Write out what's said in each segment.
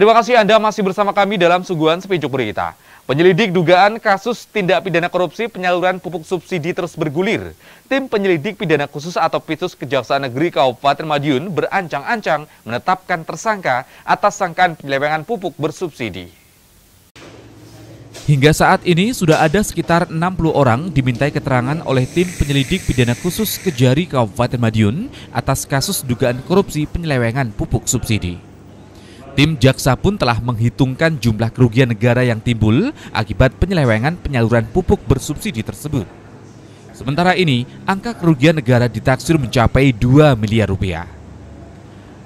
Terima kasih Anda masih bersama kami dalam Suguhan Sepijuk Berita. Penyelidik dugaan kasus tindak pidana korupsi penyaluran pupuk subsidi terus bergulir. Tim penyelidik pidana khusus atau PITUS Kejaksaan Negeri Kabupaten Madiun berancang-ancang menetapkan tersangka atas sangkaan penyelewengan pupuk bersubsidi. Hingga saat ini sudah ada sekitar 60 orang dimintai keterangan oleh tim penyelidik pidana khusus Kejari Kabupaten Madiun atas kasus dugaan korupsi penyelewengan pupuk subsidi. Tim jaksa pun telah menghitungkan jumlah kerugian negara yang timbul akibat penyelewengan penyaluran pupuk bersubsidi tersebut. Sementara ini, angka kerugian negara ditaksir mencapai 2 miliar rupiah.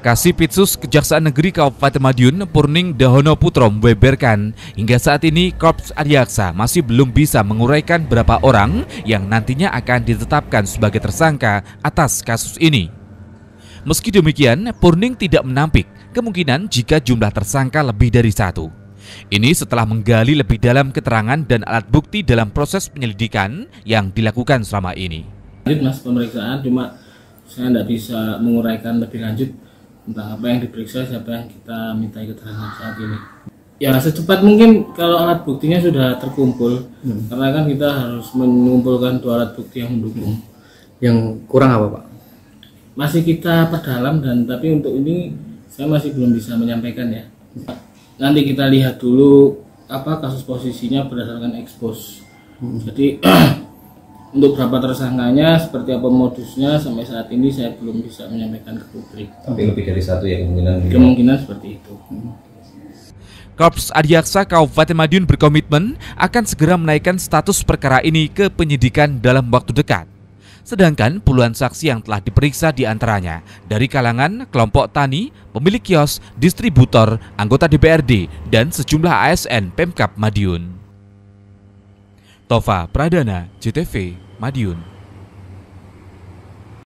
Kasih Pitsus Kejaksaan Negeri Kabupaten Madiun, Purning Dahono Putro membeberkan, hingga saat ini Korps Adiaksa masih belum bisa menguraikan berapa orang yang nantinya akan ditetapkan sebagai tersangka atas kasus ini. Meski demikian, Purning tidak menampik kemungkinan jika jumlah tersangka lebih dari satu. Ini setelah menggali lebih dalam keterangan dan alat bukti dalam proses penyelidikan yang dilakukan selama ini. Lanjut mas pemeriksaan, cuma saya tidak bisa menguraikan lebih lanjut tentang apa yang diperiksa, siapa yang kita minta keterangan saat ini. Ya secepat mungkin kalau alat buktinya sudah terkumpul, hmm. karena kan kita harus mengumpulkan dua alat bukti yang mendukung. Hmm. Yang kurang apa pak? Masih kita perdalam dan tapi untuk ini saya masih belum bisa menyampaikan ya nanti kita lihat dulu apa kasus posisinya berdasarkan ekspos hmm. jadi untuk berapa tersangkanya seperti apa modusnya sampai saat ini saya belum bisa menyampaikan ke publik tapi lebih dari satu ya kemungkinan kemungkinan seperti itu hmm. Korps Adiaksa Kabupaten Madiun berkomitmen akan segera menaikkan status perkara ini ke penyidikan dalam waktu dekat. Sedangkan puluhan saksi yang telah diperiksa diantaranya dari kalangan kelompok tani, pemilik kios, distributor, anggota DPRD, dan sejumlah ASN Pemkap Madiun. Tova Pradana, JTV, Madiun.